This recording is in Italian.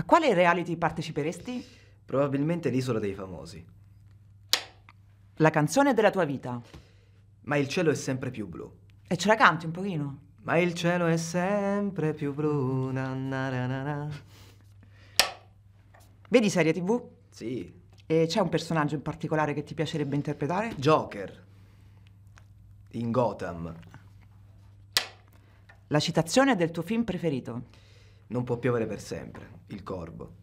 A quale reality parteciperesti? Probabilmente l'isola dei famosi. La canzone della tua vita. Ma il cielo è sempre più blu. E ce la canti un pochino? Ma il cielo è sempre più blu. Na na na Vedi serie tv? Sì. E c'è un personaggio in particolare che ti piacerebbe interpretare? Joker. In Gotham. La citazione del tuo film preferito. Non può piovere per sempre, il corvo.